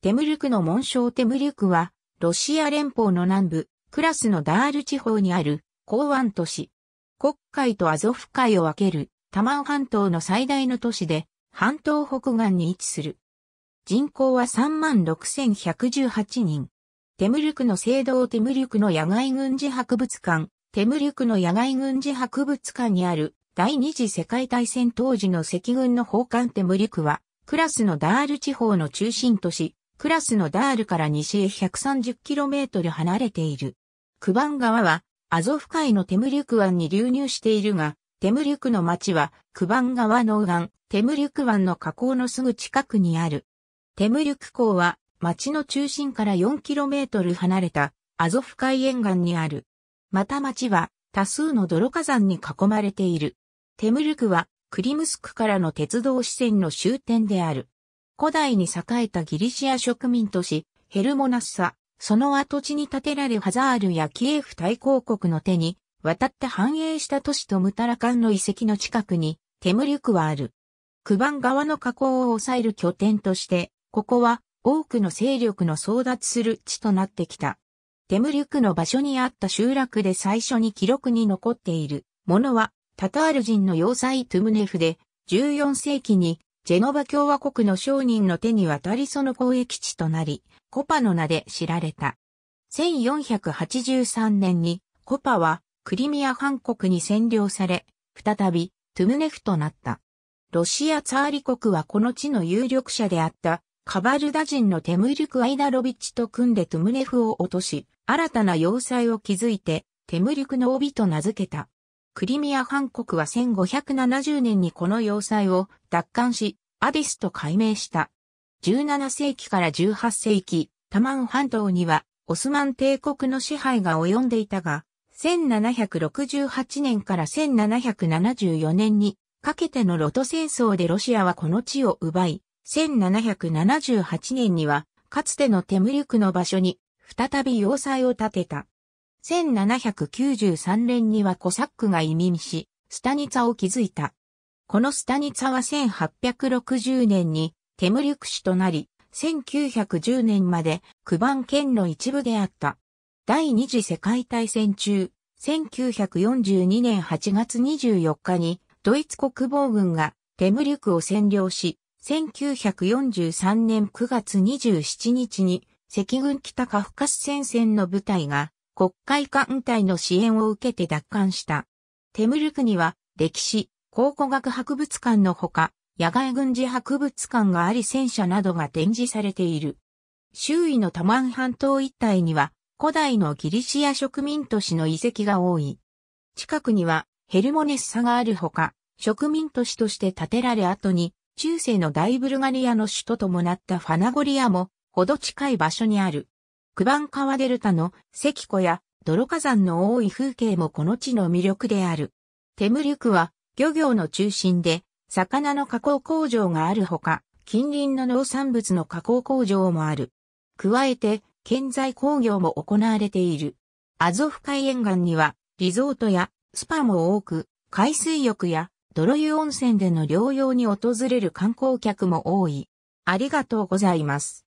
テムルクの紋章テムリュクは、ロシア連邦の南部、クラスのダール地方にある港湾都市。黒海とアゾフ海を分けるタマン半島の最大の都市で、半島北岸に位置する。人口は36,118人。テムリュクの聖堂テムリュクの野外軍事博物館、テムリュクの野外軍事博物館にある第二次世界大戦当時の赤軍の奉還テムリュクは、クラスのダール地方の中心都市、クラスのダールから西へ 130km 離れている。クバン川は、アゾフ海のテムリュク湾に流入しているが、テムリュクの町は、クバン川の岸、テムリュク湾の河口のすぐ近くにある。テムリュク港は、町の中心から 4km 離れた、アゾフ海沿岸にある。また町は、多数の泥火山に囲まれている。テムリュクは、クリムスクからの鉄道支線の終点である。古代に栄えたギリシア植民都市、ヘルモナッサ、その跡地に建てられハザールやキエフ大公国の手に、渡って繁栄した都市とムタラカンの遺跡の近くに、テムリュクはある。クバン側の河口を抑える拠点として、ここは多くの勢力の争奪する地となってきた。テムリュクの場所にあった集落で最初に記録に残っているものは、タタール人の要塞トゥムネフで、14世紀にジェノバ共和国の商人の手に渡りその交易地となり、コパの名で知られた。1483年にコパはクリミア半国に占領され、再びトゥムネフとなった。ロシアツァーリ国はこの地の有力者であったカバルダ人のテムリュク・アイダロビッチと組んでトゥムネフを落とし、新たな要塞を築いてテムリュクの帯と名付けた。クリミア半国は1570年にこの要塞を奪還し、アビスと改名した。17世紀から18世紀、タマン半島にはオスマン帝国の支配が及んでいたが、1768年から1774年にかけてのロト戦争でロシアはこの地を奪い、1778年にはかつてのテムリュクの場所に再び要塞を建てた。1793年にはコサックが移民し、スタニツァを築いた。このスタニツァは1860年にテムリュク市となり、1910年までクバン県の一部であった。第二次世界大戦中、1942年8月24日にドイツ国防軍がテムリュクを占領し、1943年9月27日に赤軍北カフカス戦線の部隊が国会艦隊の支援を受けて奪還した。テムルクには歴史、考古学博物館のほか、野外軍事博物館があり戦車などが展示されている。周囲のタマン半島一帯には古代のギリシア植民都市の遺跡が多い。近くにはヘルモネッサがあるほか、植民都市として建てられ後に中世の大ブルガリアの首都ともなったファナゴリアもほど近い場所にある。九番川デルタの関湖や泥火山の多い風景もこの地の魅力である。テムリュクは漁業の中心で魚の加工工場があるほか、近隣の農産物の加工工場もある。加えて、建材工業も行われている。アゾフ海沿岸には、リゾートやスパも多く、海水浴や泥湯温泉での療養に訪れる観光客も多い。ありがとうございます。